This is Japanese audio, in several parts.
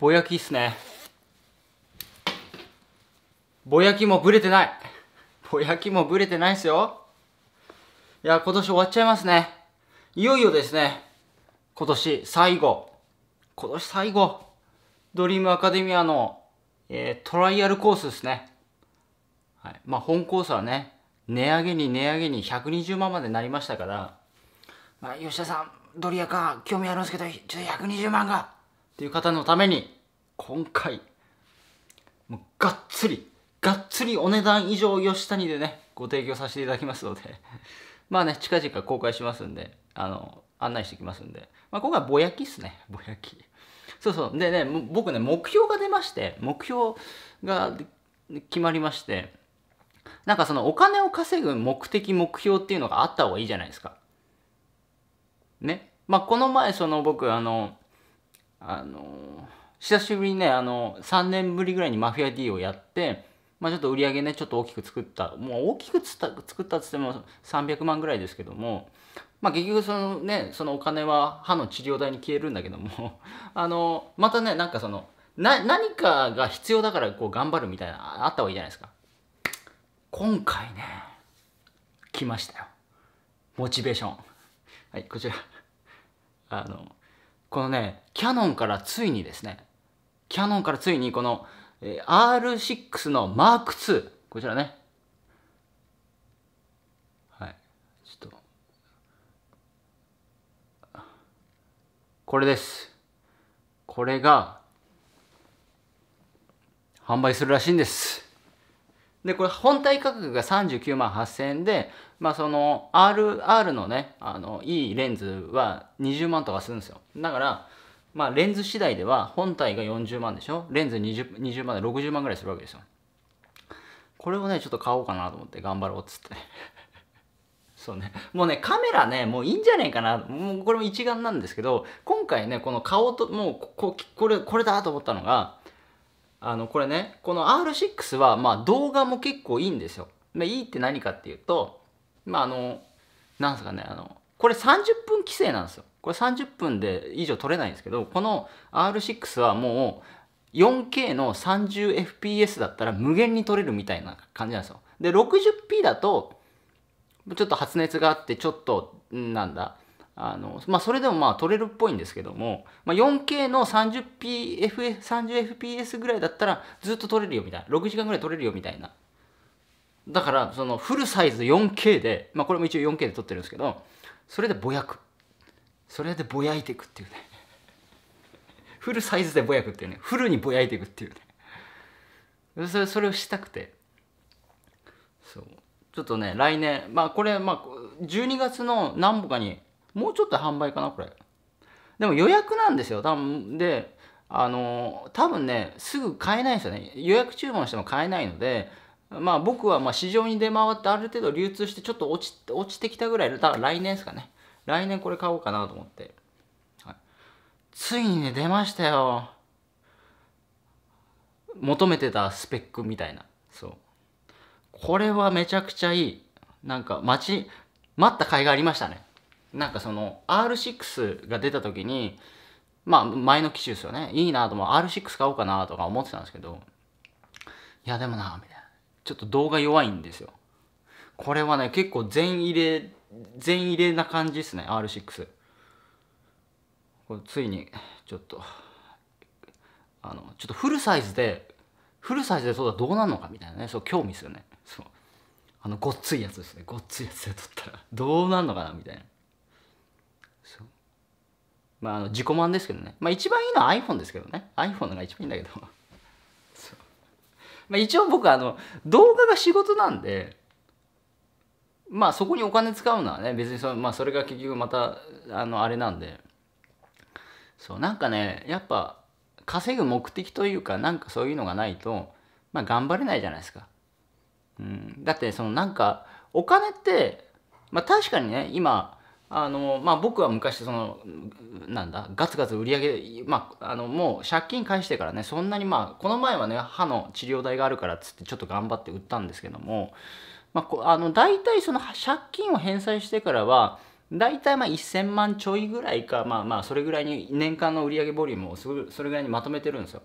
ぼやきっすね。ぼやきもぶれてない。ぼやきもぶれてないっすよ。いや、今年終わっちゃいますね。いよいよですね。今年最後。今年最後。ドリームアカデミアの、えー、トライアルコースですね。はい。まあ、本コースはね、値上げに値上げに120万までなりましたから、まあ、吉田さん、ドリアか興味あるんですけど、ちょっと120万がっていう方のために今回もうがっつりがっつりお値段以上吉谷でねご提供させていただきますので まあね近々公開しますんであの案内してきますんで、まあ、今回はぼやきっすねぼやきそうそうでね僕ね目標が出まして目標が決まりましてなんかそのお金を稼ぐ目的目標っていうのがあった方がいいじゃないですかねまあこの前その僕あのあの久しぶりにねあの3年ぶりぐらいにマフィア D をやって、まあ、ちょっと売り上げねちょっと大きく作ったもう大きくつった作ったっつっても300万ぐらいですけども、まあ、結局そのねそのお金は歯の治療代に消えるんだけども あのまたねなんかそのな何かが必要だからこう頑張るみたいなあった方がいいじゃないですか今回ね来ましたよモチベーションはいこちらあのこのね、キャノンからついにですね、キャノンからついにこの、え R6 の m 2こちらね、はい、ちょっと、これです。これが、販売するらしいんです。でこれ本体価格が39万8000円で、まあ、その RR のねあのいいレンズは20万とかするんですよだから、まあ、レンズ次第では本体が40万でしょレンズ 20, 20万で60万ぐらいするわけですよこれをねちょっと買おうかなと思って頑張ろうっつって そうねもうねカメラねもういいんじゃねえかなもうこれも一眼なんですけど今回ねこの顔ともうここれこれだと思ったのがあの、これね、この R6 は、まあ、動画も結構いいんですよ。まあ、いいって何かっていうと、まあ、あの、なんですかね、あの、これ30分規制なんですよ。これ30分で以上撮れないんですけど、この R6 はもう 4K の 30fps だったら無限に撮れるみたいな感じなんですよ。で、60p だと、ちょっと発熱があって、ちょっと、なんだ、あのまあ、それでもまあ撮れるっぽいんですけども、まあ、4K の3 0 p f f p s ぐらいだったらずっと撮れるよみたいな6時間ぐらい撮れるよみたいなだからそのフルサイズ 4K で、まあ、これも一応 4K で撮ってるんですけどそれでぼやくそれでぼやいていくっていうね フルサイズでぼやくっていうねフルにぼやいていくっていうねそれそれをしたくてそうちょっとね来年まあこれまあ12月の何歩かにもうちょっと販売かなこれでも予約なんですよ多分であの多分ねすぐ買えないんですよね予約注文しても買えないのでまあ僕はまあ市場に出回ってある程度流通してちょっと落ち落ちてきたぐらいだから来年ですかね来年これ買おうかなと思って、はい、ついにね出ましたよ求めてたスペックみたいなそうこれはめちゃくちゃいいなんか待ち待った甲斐がありましたねなんかその R6 が出た時にまあ前の機種ですよねいいなとも R6 買おうかなとか思ってたんですけどいやでもなみたいなちょっと動画弱いんですよこれはね結構全入れ全入れな感じですね R6 これついにちょっとあのちょっとフルサイズでフルサイズでそうらどうなるのかみたいなねそう興味ですよねそうあのごっついやつですねごっついやつで撮ったらどうなるのかなみたいなまあ、あの自己満ですけどね。まあ、一番いいのは iPhone ですけどね。iPhone が一番いいんだけど。まあ、一応僕、あの、動画が仕事なんで、まあ、そこにお金使うのはね、別にそ,、まあ、それが結局また、あの、あれなんで。そう、なんかね、やっぱ、稼ぐ目的というか、なんかそういうのがないと、まあ、頑張れないじゃないですか。うん。だって、その、なんか、お金って、まあ、確かにね、今、あのまあ、僕は昔そのなんだガツガツ売り上げ、まあ、あのもう借金返してからねそんなにまあこの前はね歯の治療代があるからっつってちょっと頑張って売ったんですけども、まあ、あの大体その借金を返済してからは大体まあ1000万ちょいぐらいかまあまあそれぐらいに年間の売り上げボリュームをそれぐらいにまとめてるんですよ。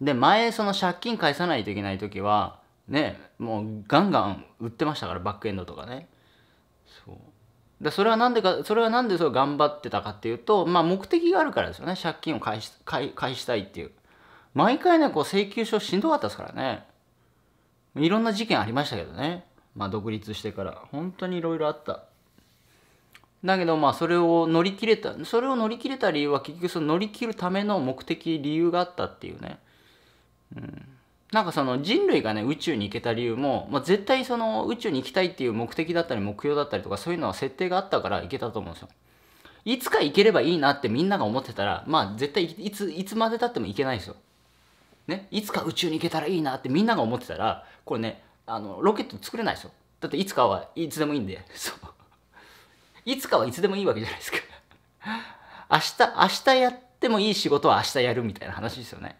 で前その借金返さないといけない時はねもうガンガン売ってましたからバックエンドとかね。でそれは何でかそれは何でそれ頑張ってたかっていうと、まあ、目的があるからですよね借金を返し返返したいっていう毎回ねこう請求書しんどかったですからねいろんな事件ありましたけどね、まあ、独立してから本当にいろいろあっただけどまあそれを乗り切れたそれを乗り切れた理由は結局その乗り切るための目的理由があったっていうねうんなんかその人類がね宇宙に行けた理由も、まあ、絶対その宇宙に行きたいっていう目的だったり目標だったりとかそういうのは設定があったから行けたと思うんですよいつか行ければいいなってみんなが思ってたらまあ絶対いついつまでたっても行けないですよ、ね、いつか宇宙に行けたらいいなってみんなが思ってたらこれねあのロケット作れないですよだっていつかはいつでもいいんで そういつかはいつでもいいわけじゃないですか明日明日やってもいい仕事は明日やるみたいな話ですよね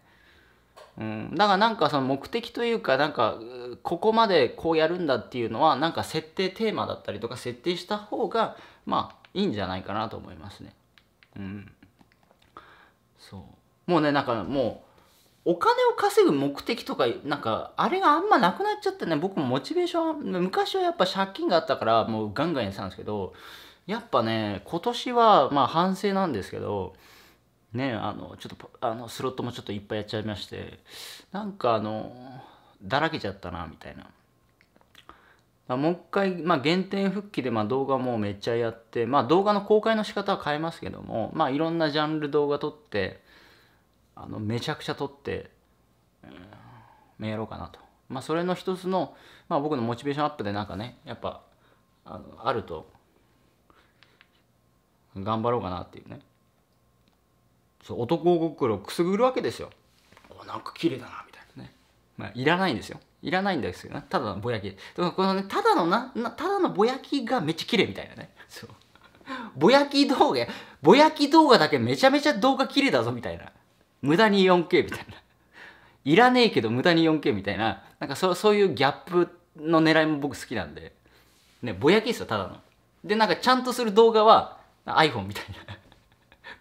うん、だからなんかその目的というかなんかここまでこうやるんだっていうのはなんか設定テーマだったりとか設定した方がまあいいんじゃないかなと思いますね。うん、そうもうねなんかもうお金を稼ぐ目的とかなんかあれがあんまなくなっちゃってね僕もモチベーション昔はやっぱ借金があったからもうガンガンやってたんですけどやっぱね今年はまあ反省なんですけど。ねあのちょっとあのスロットもちょっといっぱいやっちゃいましてなんかあのだらけちゃったなみたいな、まあ、もう一回、まあ、原点復帰でまあ動画もめっちゃやって、まあ、動画の公開の仕方は変えますけども、まあ、いろんなジャンル動画撮ってあのめちゃくちゃ撮って、うん、やろうかなと、まあ、それの一つの、まあ、僕のモチベーションアップでなんかねやっぱあのあると頑張ろうかなっていうねそう男心をくすぐるわけですよおなんか綺麗だなみたいなね、まあ、いらないんですよいらないんですよねただのぼやきこの、ね、ただのなただのぼやきがめっちゃ綺麗みたいなねそうぼやき動画ぼやき動画だけめちゃめちゃ動画綺麗だぞみたいな無駄に 4K みたいないらねえけど無駄に 4K みたいななんかそそういうギャップの狙いも僕好きなんでねぼやきですよただのでなんかちゃんとする動画は iPhone みたいな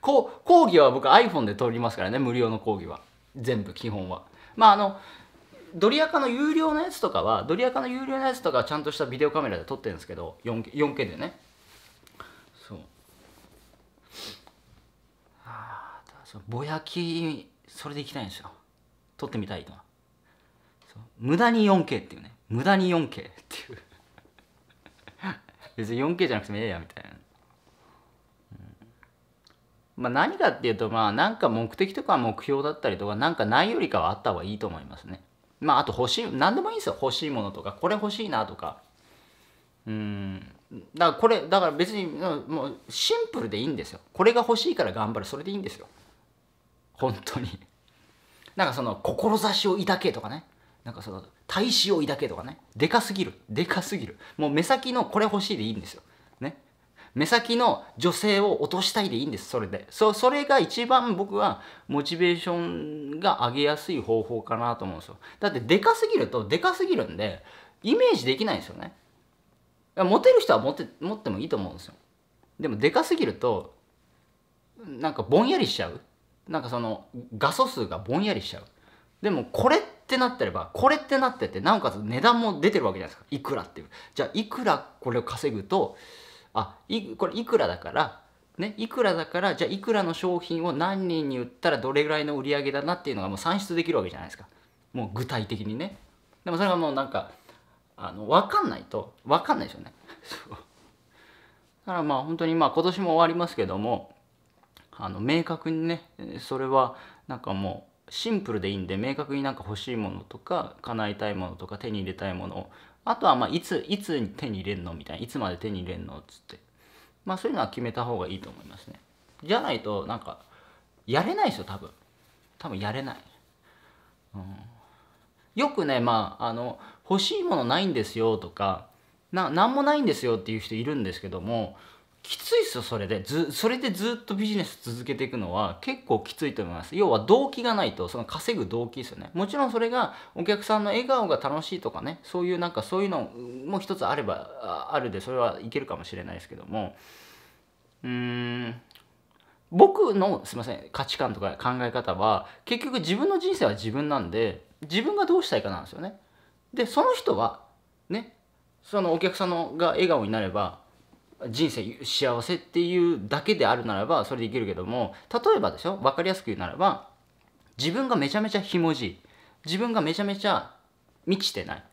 こう講義は僕 iPhone で撮りますからね無料の講義は全部基本はまああのドリアカの有料のやつとかはドリアカの有料のやつとかはちゃんとしたビデオカメラで撮ってるんですけど 4K, 4K でねそうああぼやきそれでいきたいんですよ撮ってみたいとう無駄に 4K っていうね無駄に 4K っていう別に 4K じゃなくてもええやみたいなまあ、何かっていうと、まあ、なんか目的とか目標だったりとか、なんかないよりかはあった方がいいと思いますね。まあ、あと欲しい、何でもいいんですよ。欲しいものとか、これ欲しいなとか。うん。だからこれ、だから別に、もうシンプルでいいんですよ。これが欲しいから頑張る。それでいいんですよ。本当に。なんかその、志を抱けとかね。なんかその、大志を抱けとかね。でかすぎる。でかすぎる。もう目先のこれ欲しいでいいんですよ。目先の女性を落としたいでいいんです、それで。そそれが一番僕はモチベーションが上げやすい方法かなと思うんですよ。だってでかすぎるとでかすぎるんで、イメージできないんですよね。モテる人は持ってもいいと思うんですよ。でもでかすぎると、なんかぼんやりしちゃう。なんかその画素数がぼんやりしちゃう。でもこれってなってればこれってなっててなおかつ値段も出てるわけじゃないですかいくらっていうじゃあいくらこれを稼ぐとあいこれいくらだからね、いくらだからじゃあいくらの商品を何人に売ったらどれぐらいの売り上げだなっていうのがもう算出できるわけじゃないですかもう具体的にねでもそれがもうなんかあの分かんないと分かんないですよねだからまあ本当にまあ今年も終わりますけどもあの明確にねそれはなんかもうシンプルでいいんで明確になんか欲しいものとか叶えたいものとか手に入れたいものをあとはまあいついつ手に入れるのみたいないつまで手に入れるのっつってまあそういうのは決めた方がいいと思いますねじゃないとなんかやれないですよ多分多分やれない、うん、よくねまああの欲しいものないんですよとかな何もないんですよっていう人いるんですけどもきついっすよそれでずそれでずっとビジネス続けていくのは結構きついと思います要は動機がないとその稼ぐ動機ですよねもちろんそれがお客さんの笑顔が楽しいとかねそういうなんかそういうのも一つあればあるでそれはいけるかもしれないですけどもうーん僕のすいません価値観とか考え方は結局自分の人生は自分なんで自分がどうしたいかなんですよねでその人はねそのお客さんのが笑顔になれば人生幸せっていうだけであるならばそれでいけるけども例えばでしょ分かりやすく言うならば自分がめちゃめちゃひもじい自分がめちゃめちゃ満ちてない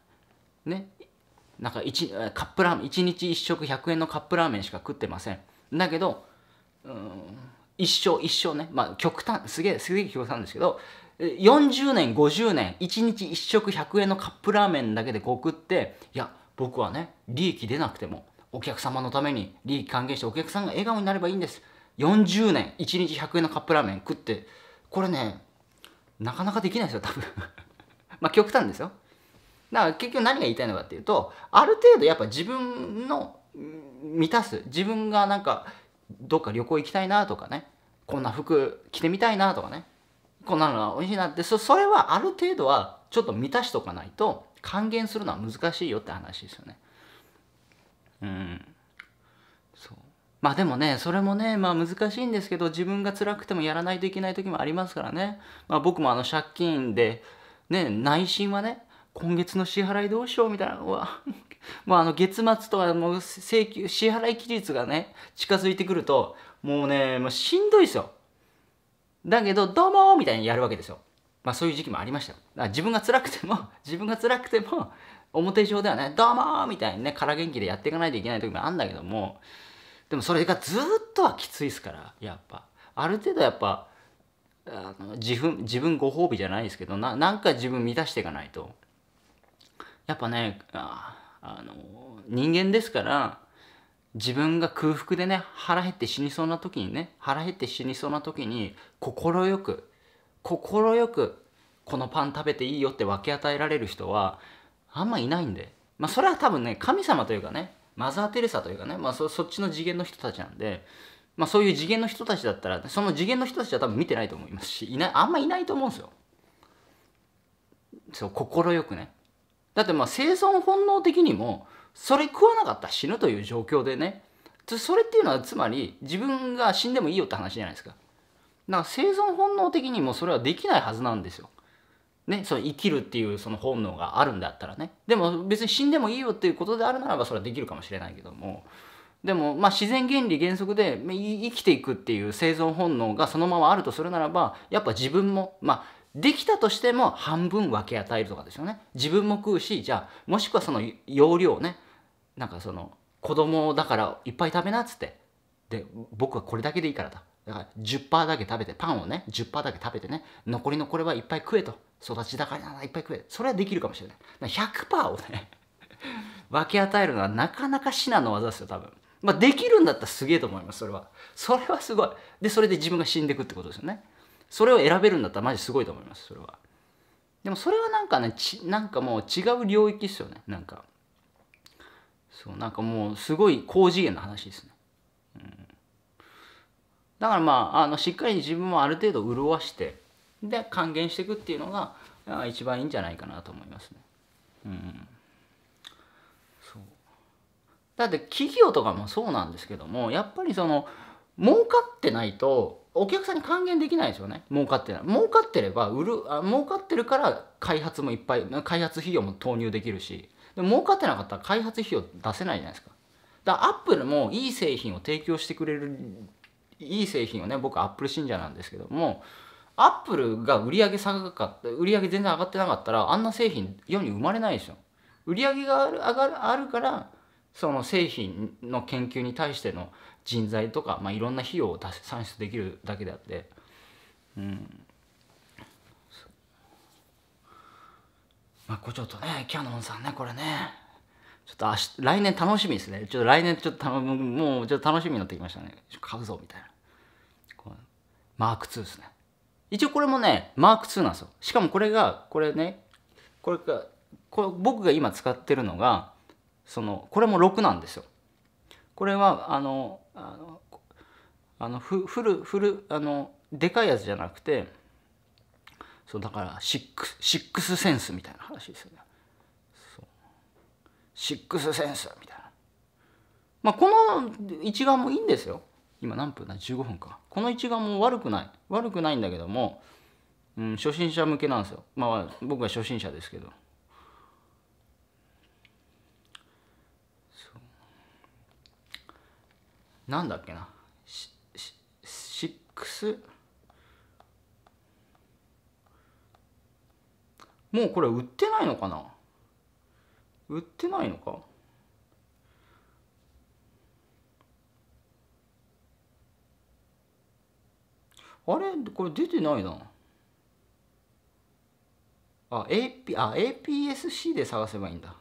ねなんか1カップラーメン1日1食100円のカップラーメンしか食ってませんだけどうん一生一生ねまあ極端すげえすげえ極端ですけど40年50年1日1食100円のカップラーメンだけで食っていや僕はね利益出なくてもお客様のために利益還元してお客さんが笑顔になればいいんです40年1日100円のカップラーメン食ってこれねなかなかできないですよ多分 まあ極端ですよだから結局何が言いたいのかっていうとある程度やっぱ自分の満たす自分がなんかどっか旅行行きたいなとかねこんな服着てみたいなとかねこんなのが美味しいなってそそれはある程度はちょっと満たしとかないと還元するのは難しいよって話ですよねうんそうまあでもねそれもねまあ難しいんですけど自分が辛くてもやらないといけない時もありますからね、まあ、僕もあの借金でね内心はね今月の支払いどうしようみたいなのはもう あの月末とはもう請求支払い期日がね近づいてくるともうねもうしんどいですよだけどどうもみたいにやるわけですよまあそういう時期もありましたよ自分が辛くても自分が辛くても表上ではね、どうもーみたいにね、空元気でやっていかないといけない時もあるんだけども、でもそれがずっとはきついっすから、やっぱ。ある程度やっぱ、あの自分、自分ご褒美じゃないですけど、ななんか自分満たしていかないと。やっぱね、ああの、人間ですから、自分が空腹でね、腹減って死にそうな時にね、腹減って死にそうな時に、快く、快く、このパン食べていいよって分け与えられる人は、あんまいないんで。まあそれは多分ね、神様というかね、マザー・テレサというかね、まあそそっちの次元の人たちなんで、まあそういう次元の人たちだったら、その次元の人たちは多分見てないと思いますし、いない、あんまいないと思うんですよ。そう、快くね。だってまあ生存本能的にも、それ食わなかったら死ぬという状況でね、それっていうのはつまり自分が死んでもいいよって話じゃないですか。だから生存本能的にもそれはできないはずなんですよ。ね、そ生きるっていうその本能があるんだったらねでも別に死んでもいいよっていうことであるならばそれはできるかもしれないけどもでもまあ自然原理原則で生きていくっていう生存本能がそのままあるとするならばやっぱ自分もまあできたとしても半分分け与えるとかですよね自分も食うしじゃあもしくはその容量ねなんかその子供だからいっぱい食べなっつってで僕はこれだけでいいからだだから10%だけ食べて、パンをね、10%だけ食べてね、残りのこれはいっぱい食えと。育ちだからならいっぱい食え。それはできるかもしれない。100%をね 分け与えるのはなかなか至難の技ですよ、多分。まあ、できるんだったらすげえと思います、それは。それはすごい。で、それで自分が死んでいくってことですよね。それを選べるんだったらマジすごいと思います、それは。でもそれはなんかね、ちなんかもう違う領域ですよね、なんか。そう、なんかもうすごい高次元の話ですね。だからまああのしっかり自分もある程度潤してで還元していくっていうのが一番いいんじゃないかなと思いますね。うん、そうだって企業とかもそうなんですけどもやっぱりその儲かってないとお客さんに還元できないですよね儲かってない儲かってれば売るあ儲かってるから開発もいっぱい開発費用も投入できるしで儲かってなかったら開発費用出せないじゃないですかだからアップルもいい製品を提供してくれるいい製品をね僕アップル信者なんですけどもアップルが売り上げ下がかった売り上げ全然上がってなかったらあんな製品世に生まれないでしょ売り上げがある上がるあるからその製品の研究に対しての人材とか、まあ、いろんな費用を算出できるだけであって、うん、まあ、これちょっとねキヤノンさんねこれねちょっと明日来年楽しみですねちょっと来年ちょっともうちょっと楽しみになってきましたね買うぞみたいなマーク2ですね一応これもねマーク2なんですよしかもこれがこれねこれがこれ僕が今使ってるのがそのこれも6なんですよこれはあのあのあのふ、ふる、ふる、あのでかいやつじゃなくてそうだからシックスシックスセンスみたいな話ですよねシックスセンスみたいな。まあ、この一眼もいいんですよ。今何分だ ?15 分か。この一眼も悪くない。悪くないんだけども、うん、初心者向けなんですよ。まあ、僕は初心者ですけど。なんだっけなシシックスもうこれ売ってないのかな売ってないのかあれこれ出てないな。あ、AP、あ、APS-C で探せばいいんだ。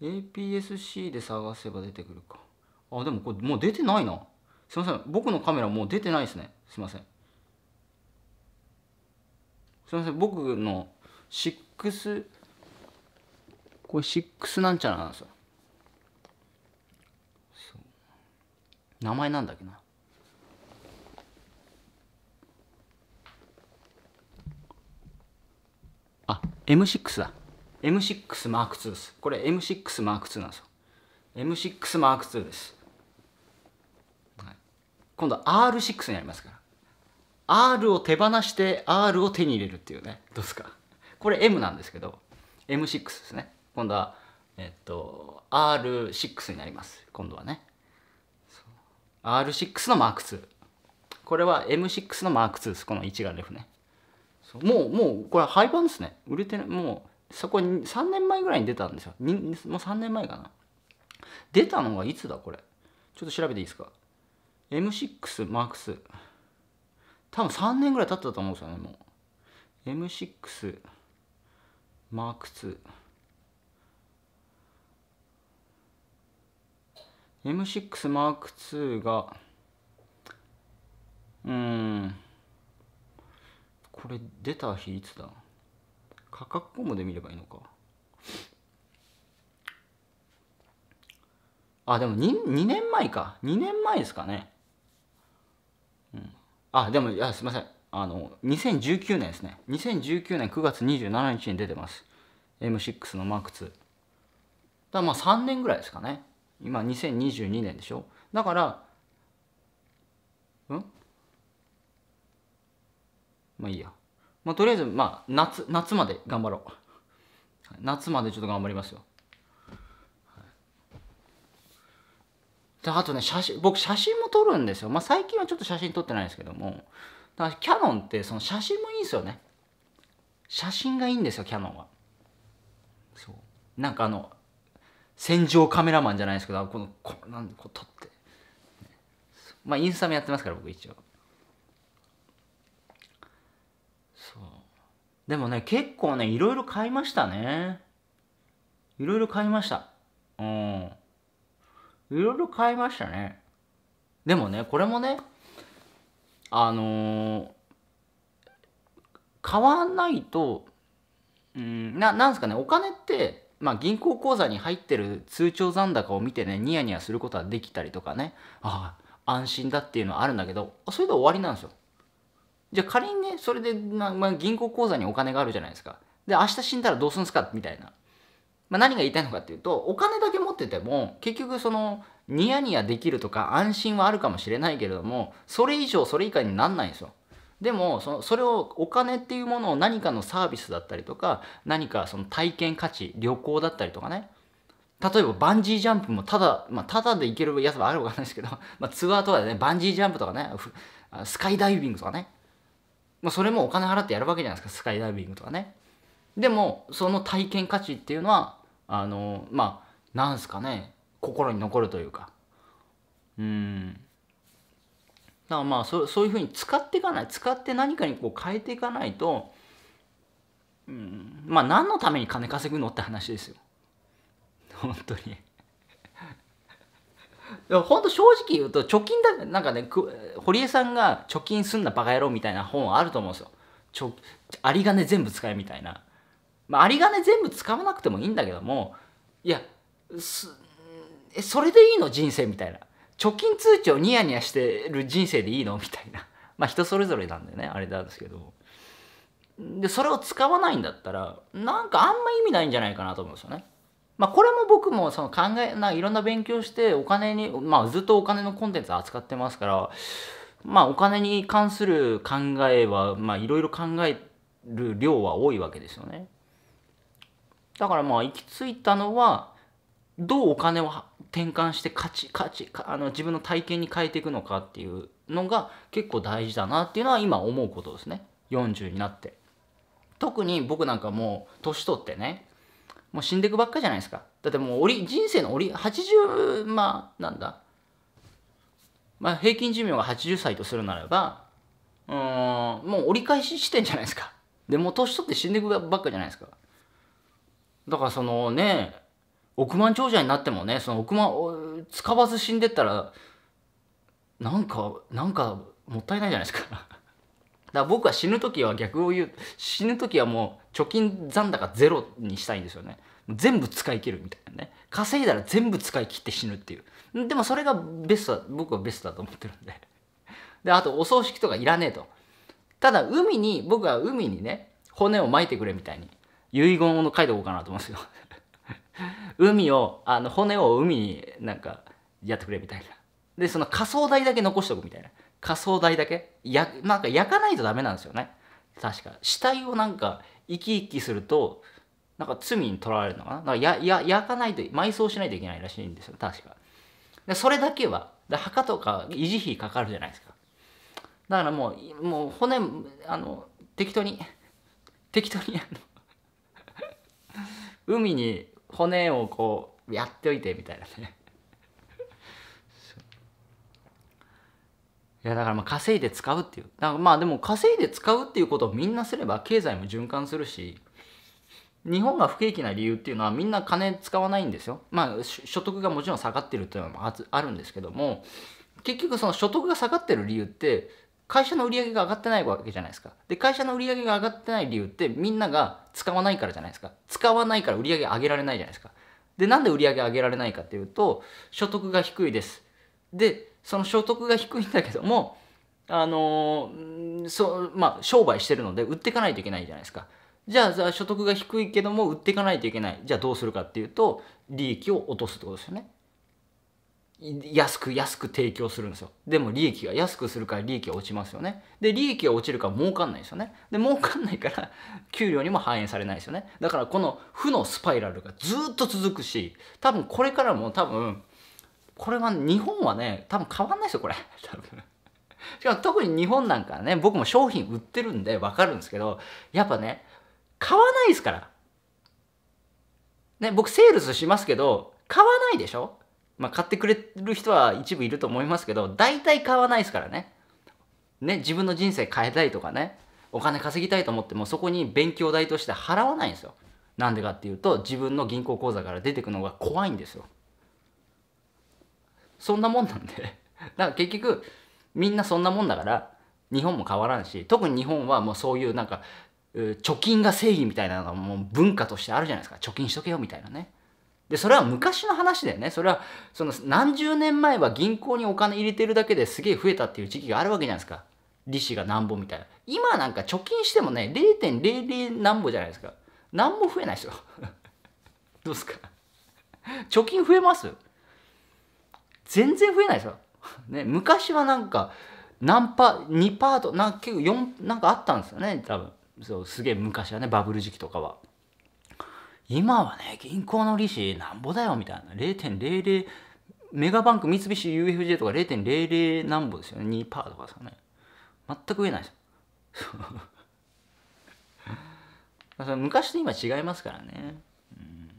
APS-C で探せば出てくるか。あ、でもこれもう出てないな。すいません。僕のカメラもう出てないですね。すいません。すいません。僕の6、これ6なんちゃらなんですよ名前なんだっけなあ M6 だ M6M2 ですこれ M6M2 なんですよ M6M2 です、はい、今度は R6 になりますから R を手放して R を手に入れるっていうねどうですかこれ M なんですけど M6 ですね今度はえっと R6 になります今度はね R6 の M2 これは M6 の M2 ですこの一眼レフねもうもうこれ廃盤ですね売れてないもうそこ3年前ぐらいに出たんですよもう3年前かな出たのがいつだこれちょっと調べていいですか M6M2 多分3年ぐらい経ったと思うんですよねもう M6M2 M6 マーク2がうんこれ出た日いつだ価格コムで見ればいいのかあでも 2, 2年前か2年前ですかね、うん、あでもいやすいませんあの2019年ですね2019年9月27日に出てます M6 の Mark2 だまあ3年ぐらいですかね今2022年でしょだからうんまあいいやまあとりあえずまあ夏夏まで頑張ろう夏までちょっと頑張りますよあとね写真僕写真も撮るんですよ、まあ、最近はちょっと写真撮ってないですけどもだからキャノンってその写真もいいんですよね写真がいいんですよキャノンはそうなんかあの戦場カメラマンじゃないですけどこのこなんでこう撮ってまあインスタもやってますから僕一応そうでもね結構ねいろいろ買いましたねいろいろ買いましたうんいろいろ買いましたねでもねこれもねあのー、買わないとうんななんですかねお金ってまあ、銀行口座に入ってる通帳残高を見てねニヤニヤすることはできたりとかねああ安心だっていうのはあるんだけどそれで終わりなんですよじゃあ仮にねそれで、まあま銀行口座にお金があるじゃないですかで明日死んだらどうすんすかみたいな、まあ、何が言いたいのかっていうとお金だけ持ってても結局そのニヤニヤできるとか安心はあるかもしれないけれどもそれ以上それ以下になんないんですよでもそそれをお金っていうものを何かのサービスだったりとか何かその体験価値旅行だったりとかね例えばバンジージャンプもただ、まあ、ただで行けるやつはあるわかんないですけど、まあ、ツアーとかでねバンジージャンプとかねスカイダイビングとかね、まあ、それもお金払ってやるわけじゃないですかスカイダイビングとかねでもその体験価値っていうのはあのまあなんすかね心に残るというかうんだからまあそそういうふうに使っていかない使って何かにこう変えていかないと、うん、まあ何のために金稼ぐのって話ですよ本当にでも本当正直言うと貯金だなんかね堀江さんが「貯金すんなバカ野郎」みたいな本あると思うんですよちょあり金全部使えみたいな、まあ、あり金全部使わなくてもいいんだけどもいやそれでいいの人生みたいな貯金通帳ニヤニヤしてる人生でいいのみたいな まあ人それぞれなんでねあれなんですけどでそれを使わないんだったらなんかあんま意味ないんじゃないかなと思うんですよね。まあ、これも僕もその考えないろんな勉強してお金に、まあ、ずっとお金のコンテンツ扱ってますから、まあ、お金に関する考えはまあいろいろ考える量は多いわけですよね。だからまあ行き着いたのはどうお金を転換して価値価値あの自分の体験に変えていくのかっていうのが結構大事だなっていうのは今思うことですね40になって特に僕なんかもう年取ってねもう死んでいくばっかじゃないですかだってもう折人生の折80まあなんだ、まあ、平均寿命が80歳とするならばうんもう折り返ししてんじゃないですかでもう年取って死んでいくばっかじゃないですかだからそのね億万長者になってもねその億万使わず死んでったらなんかなんかもったいないじゃないですか だから僕は死ぬ時は逆を言う死ぬ時はもう貯金残高ゼロにしたいんですよね全部使い切るみたいなね稼いだら全部使い切って死ぬっていうでもそれがベスト僕はベストだと思ってるんでであとお葬式とかいらねえとただ海に僕は海にね骨を巻いてくれみたいに遺言を書いておこうかなと思うんですよ海をあの骨を海になんかやってくれみたいなでその火葬台だけ残しとくみたいな火葬台だけやなんか焼かないとダメなんですよね確か死体をなんか生き生きするとなんか罪に取られるのかななんかやや焼かないと埋葬しないといけないらしいんですよ確かでそれだけはで墓とか維持費かかるじゃないですかだからもうもう骨あの適当に適当にあの 海に骨をこうやっておいてみたいなねいやだからまあ稼いで使うっていうだからまあでも稼いで使うっていうことをみんなすれば経済も循環するし日本が不景気な理由っていうのはみんな金使わないんですよまあ所得がもちろん下がってるっていうのもあるんですけども結局その所得が下がってる理由って会社の売り上げが上がってないわけじゃないですか。で、会社の売り上げが上がってない理由ってみんなが使わないからじゃないですか。使わないから売り上げ上げられないじゃないですか。で、なんで売り上げ上げられないかっていうと、所得が低いです。で、その所得が低いんだけども、あのー、そう、まあ、商売してるので売っていかないといけないじゃないですか。じゃあ、じゃあ所得が低いけども売っていかないといけない。じゃあどうするかっていうと、利益を落とすってことですよね。安く安く提供するんですよでも利益が安くするから利益が落ちますよねで利益が落ちるから儲かんないですよねで儲かんないから 給料にも反映されないですよねだからこの負のスパイラルがずっと続くし多分これからも多分これは日本はね多分変わんないですよこれ 多分しかも特に日本なんかね僕も商品売ってるんで分かるんですけどやっぱね買わないですからね僕セールスしますけど買わないでしょまあ、買ってくれる人は一部いると思いますけど、大体買わないですからね。ね、自分の人生変えたいとかね、お金稼ぎたいと思っても、そこに勉強代として払わないんですよ。なんでかっていうと、自分の銀行口座から出てくのが怖いんですよ。そんなもんなんで。だから結局、みんなそんなもんだから、日本も変わらんし、特に日本はもうそういうなんか、貯金が正義みたいなのはもう文化としてあるじゃないですか。貯金しとけよみたいなね。でそれは昔の話だよねそれはその何十年前は銀行にお金入れてるだけですげえ増えたっていう時期があるわけじゃないですか利子がなんぼみたいな今なんか貯金してもね0.00なんぼじゃないですか何も増えないですよ どうですか貯金増えます全然増えないですよ、ね、昔はなんか何パ2パーとなんか結構4なんかあったんですよね多分そうすげえ昔はねバブル時期とかは。今はね銀行の利子なんぼだよみたいな0.00メガバンク三菱 UFJ とか0.00んぼですよね2%とかですよね全く言えないですよ 昔と今違いますからね、うん、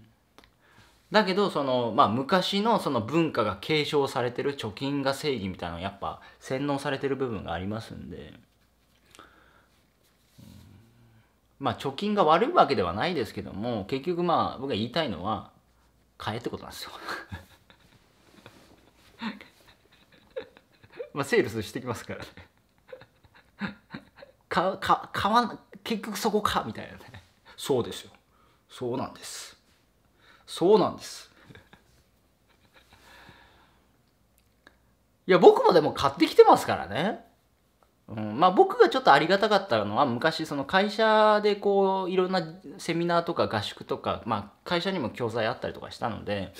だけどその、まあ、昔のその文化が継承されてる貯金が正義みたいなのやっぱ洗脳されてる部分がありますんでまあ、貯金が悪いわけではないですけども結局まあ僕が言いたいのは買えってことなんですよ まあセールスしてきますからねかか 買わ結局そこかみたいなねそうですよそうなんですそうなんですいや僕もでも買ってきてますからねうんまあ、僕がちょっとありがたかったのは昔その会社でこういろんなセミナーとか合宿とか、まあ、会社にも教材あったりとかしたので、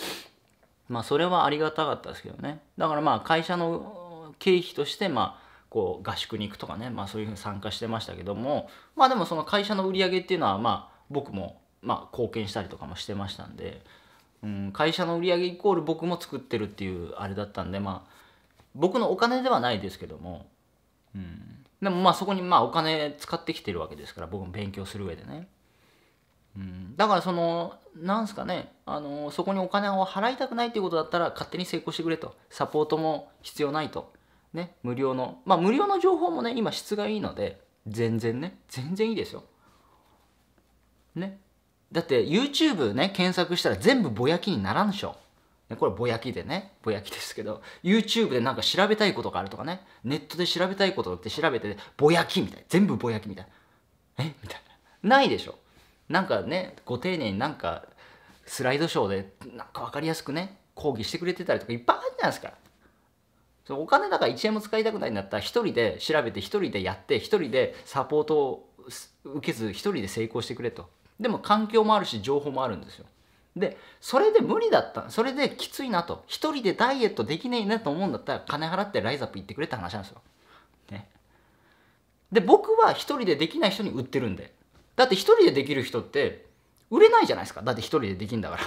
まあ、それはありがたかったですけどねだからまあ会社の経費としてまあこう合宿に行くとかね、まあ、そういうふうに参加してましたけどもまあでもその会社の売り上げっていうのはまあ僕もまあ貢献したりとかもしてましたんで、うん、会社の売り上げイコール僕も作ってるっていうあれだったんでまあ僕のお金ではないですけどもうん、でもまあそこにまあお金使ってきてるわけですから僕も勉強する上でね、うん、だからそのなんすかねあのそこにお金を払いたくないっていうことだったら勝手に成功してくれとサポートも必要ないとね無料のまあ無料の情報もね今質がいいので全然ね全然いいですよねだって YouTube ね検索したら全部ぼやきにならんでしょね、これぼやきでね、ぼやきですけど、YouTube でなんか調べたいことがあるとかね、ネットで調べたいことって調べて、ぼやきみたい。全部ぼやきみたい。えみたいな。ないでしょ。なんかね、ご丁寧になんか、スライドショーで、なんかわかりやすくね、講義してくれてたりとかいっぱいあるじゃないですか。そのお金だから1円も使いたくないんだったら、1人で調べて、1人でやって、1人でサポートを受けず、1人で成功してくれと。でも環境もあるし、情報もあるんですよ。でそれで無理だったそれできついなと一人でダイエットできねえなと思うんだったら金払ってライザップ行ってくれって話なんですよ、ね、で僕は一人でできない人に売ってるんでだって一人でできる人って売れないじゃないですかだって一人でできんだか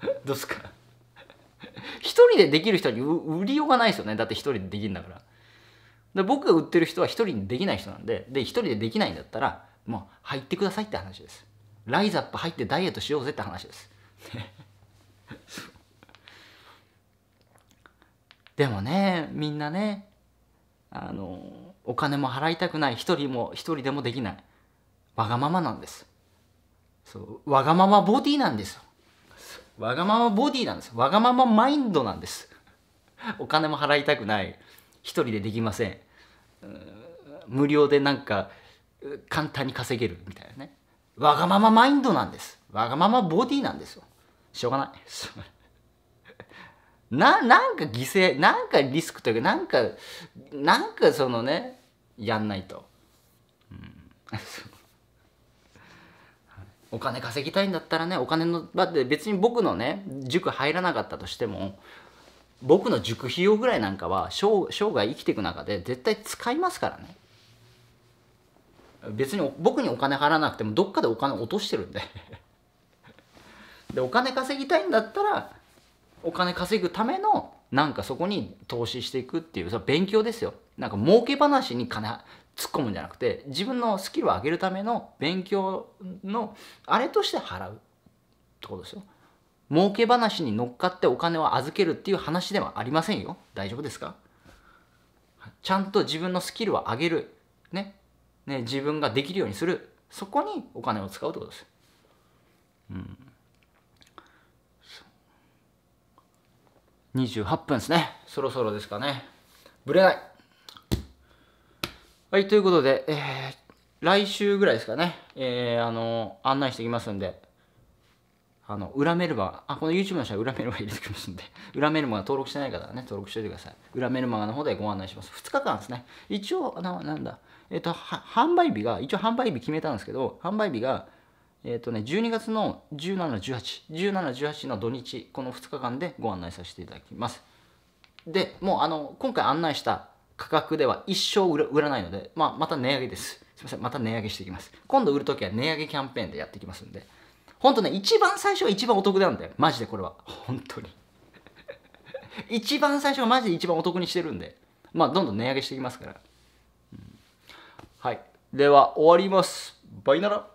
ら どうすか一人でできる人に売りようがないですよねだって一人でできんだからで僕が売ってる人は一人にできない人なんでで一人でできないんだったらもう入ってくださいって話ですライザップ入ってダイエットしようぜって話です でもねみんなねあのお金も払いたくない一人も一人でもできないわがままなんですそうわがままボディなんですよわがままボディなんですわがままマインドなんですお金も払いたくない一人でできません無料でなんか簡単に稼げるみたいなねわがままマインドなんです。わがままボディなんですよ。しょうがない。な、なんか犠牲、なんかリスクというか、なんか、なんかそのね、やんないと。うんお金稼ぎたいんだったらねお金のだって別に僕のね塾入らなかったとしても僕の塾費用ぐらいなんかは生生涯生きていく中で絶対使いますからね別に僕にお金払わなくてもどっかでお金落としてるんででお金稼ぎたいんだったらお金稼ぐためのなんかそこに投資していくっていうそ勉強ですよなんか儲け話に金突っ込むんじゃなくて自分のスキルを上げるための勉強のあれとして払うってことですよ儲け話に乗っかってお金を預けるっていう話ではありませんよ大丈夫ですかちゃんと自分のスキルを上げるねね、自分ができるようにするそこにお金を使うってことです。うん、28分ですねそろそろですかねぶれないはいということで、えー、来週ぐらいですかね、えー、あの案内してきますんであの裏メルマあこの YouTube の人は裏メルマ入れてきますんで 裏メルマが登録してない方はね登録しておいてください裏メルマガの方でご案内します2日間ですね一応のなんだえっと、販売日が、一応販売日決めたんですけど、販売日が、えっとね、12月の17、18、17、18の土日、この2日間でご案内させていただきます。で、もうあの、今回案内した価格では一生売らないので、まあ、また値上げです。すみません、また値上げしていきます。今度売るときは値上げキャンペーンでやっていきますんで。ほんとね、一番最初は一番お得なんだよ。マジでこれは。本当に。一番最初はマジで一番お得にしてるんで。まあ、どんどん値上げしていきますから。はい、では終わりますバイなら